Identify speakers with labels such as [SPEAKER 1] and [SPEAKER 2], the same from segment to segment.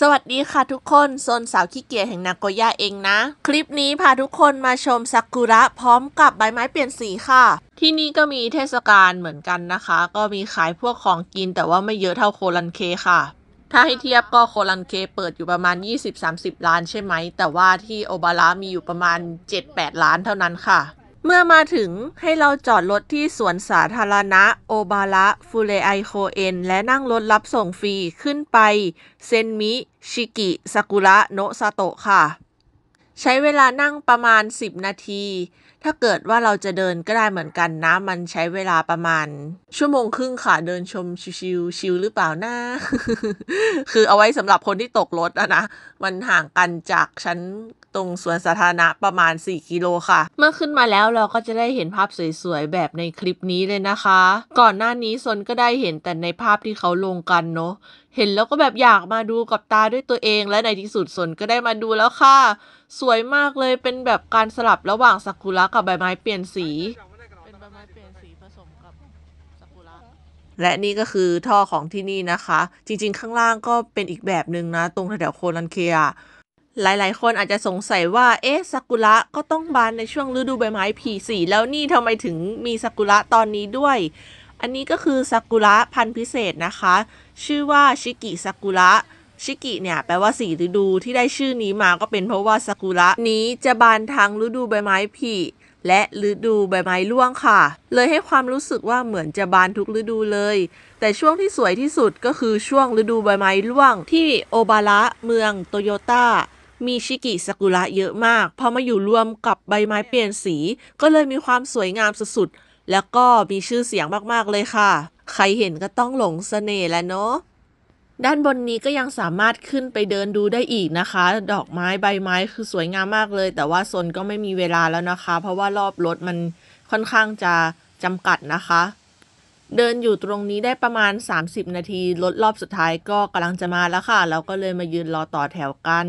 [SPEAKER 1] สวัสดีค่ะทุกคนโซนสาวขี้เกียจแห่งนาโกย่าเองนะ คลิปนี้พาทุกคนมาชมซากุระพร้อมกับใบไม้เปลี่ยนสีค่ะ ที่นี่ก็มีเทศกาลเหมือนกันนะคะ ก็มีขายพวกของกินแต่ว่าไม่เยอะเท่าโคลันเคค่ะ ถ้าให้เทียบก็โคลันเคเปิดอยู่ประมาณ 20-30 ล้านใช่ไหม แต่ว่าที่โอบาระมีอยู่ประมาณ 7-8 ล้านเท่านั้นค่ะเมื่อมาถึงให้เราจอดรถที่สวนสาธารณะโอบาระฟูเลไอโคเอนและนั่งรถรับส่งฟรีขึ้นไป เซนมิ ชิกิสากุระ โนซาโตะค่ะ ใช้เวลานั่งประมาณ 10 นาทีถ้าเกิดว่าเราจะเดินก็ได้เหมือนกันนะ มันใช้เวลาประมาณ ชั่วโมงครึ่งค่ะเดินชมชิวๆชิวหรือเปล่านะ คือเอาไว้สำหรับคนที่ตกรถอะนะมันห่างกันจากชั้นตรงสวนสาธารณะประมาณ 4 กิโลค่ะ เมื่อขึ้นมาแล้วเราก็จะได้เห็นภาพสวยๆแบบในคลิปนี้เลยนะคะ ก่อนหน้านี้ซนก็ได้เห็นแต่ในภาพที่เขาลงกันเนาะเห็นแล้วก็แบบอยากมาดูกับตาด้วยตัวเอง และในที่สุดสนก็ได้มาดูแล้วค่ะ สวยมากเลยเป็นแบบการสลับระหว่างซากุระกับ ใบไม้เปลี่ยนสีเป็นใบไม้เปลี่ยนสีผสมกับซากุระและนี่ ก็คือ ท่อ ของที่นี่นะคะ จริงๆ ข้างล่างก็เป็นอีกแบบหนึ่งนะ ตรงแถวโคลันเคีย หลายๆ คนอาจจะสงสัยว่า เอ๊ะซากุระก็ต้องบานในช่วงฤดูใบไม้ผลิสี แล้วนี่ทำไมถึงมีซากุระตอนนี้ด้วย อันนี้ก็คือซากุระพันธุ์พิเศษนะคะ ชื่อว่าชิกิซากุระชิกิเนี่ยแปลว่าสีฤดูที่ได้ชื่อนี้มาก็เป็นเพราะว่าซากุระนี้จะบานทั้งฤดูใบไม้ผลิและฤดูใบไม้ร่วงค่ะ เลยให้ความรู้สึกว่าเหมือนจะบานทุกฤดูเลย แต่ช่วงที่สวยที่สุดก็คือช่วงฤดูใบไม้ร่วงที่โอบาระเมือง โตโยต้ามีชิกิซากุระเยอะมากพอมาอยู่รวมกับใบไม้เปลี่ยนสีก็เลยมีความสวยงามสุดๆแล้วก็มีชื่อเสียงมากๆเลยค่ะ ใครเห็นก็ต้องหลงสเสน่ห์แล้วเนาะด้านบนนี้ก็ยังสามารถขึ้นไปเดินดูได้อีกนะคะ ดอกไม้ใบไม้คือสวยงามมากเลย แต่ว่าโซนก็ไม่มีเวลาแล้วนะคะ เพราะว่ารอบรถมันค่อนข้างจะจำกัดนะคะ เดินอยู่ตรงนี้ได้ประมาณ 30 นาที รถรอบสุดท้ายก็กำลังจะมาแล้วค่ะ เราก็เลยมายืนรอต่อแถวกัน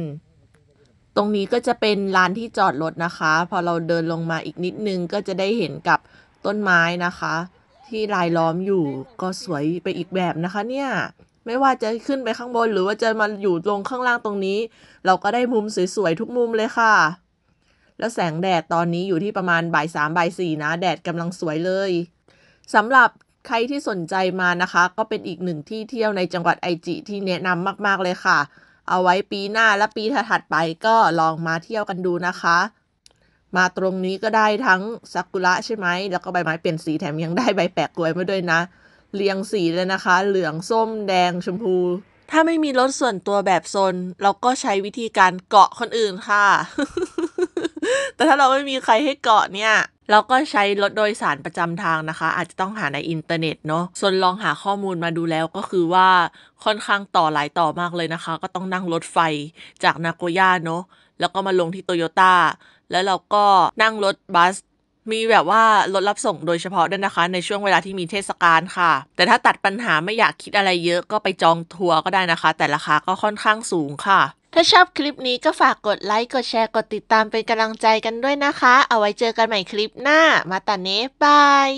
[SPEAKER 1] ตรงนี้ก็จะเป็นลานที่จอดรถนะคะ พอเราเดินลงมาอีกนิดนึงก็จะได้เห็นกับต้นไม้นะคะ ที่รายล้อมอยู่ก็สวยไปอีกแบบนะคะ เนี่ยไม่ว่าจะขึ้นไปข้างบน หรือว่าจะมาอยู่ลงข้างล่างตรงนี้ เราก็ได้มุมสวยๆทุกมุมเลยค่ะ แล้วแสงแดดตอนนี้อยู่ที่ประมาณบ่ายสามบ่ายสี่นะ แดดกำลังสวยเลยสำหรับใครที่สนใจมานะคะ ก็เป็นอีกหนึ่งที่เที่ยวในจังหวัดไอจิ ที่แนะนำมากๆเลยค่ะ เอาไว้ปีหน้าและปีถัดไปก็ลองมาเที่ยวกันดูนะคะ มาตรงนี้ก็ได้ทั้งซากุระใช่ไหมแล้วก็ใบไม้เปลี่ยนสีแถมยังได้ใบแปลกกลวยมาด้วยนะเรียงสีเลยนะคะ เหลืองส้มแดงชมพู ถ้าไม่มีรถส่วนตัวแบบโซนเราก็ใช้วิธีการเกาะคนอื่นค่ะ แต่ถ้าเราไม่มีใครให้เกาะเนี่ย เราก็ใช้รถโดยสารประจำทางนะคะ อาจจะต้องหาในอินเทอร์เน็ตเนาะส่วนลองหาข้อมูลมาดูแล้วก็คือว่าค่อนข้างต่อหลายต่อมากเลยนะคะ ก็ต้องนั่งรถไฟจากนาโกย่าเนาะแล้วก็มาลงที่โตโยต้าแล้วเราก็นั่งรถบัสมีแบบว่ารถรับส่งโดยเฉพาะด้วยนะคะ ในช่วงเวลาที่มีเทศกาลค่ะ แต่ถ้าตัดปัญหาไม่อยากคิดอะไรเยอะก็ไปจองทัวร์ก็ได้นะคะ แต่ราคาก็ค่อนข้างสูงค่ะ ถ้าชอบคลิปนี้ก็ฝากกดไลค์ กดแชร์ กดติดตาม เป็นกำลังใจกันด้วยนะคะ เอาไว้เจอกันใหม่คลิปหน้ามาตาเนบาย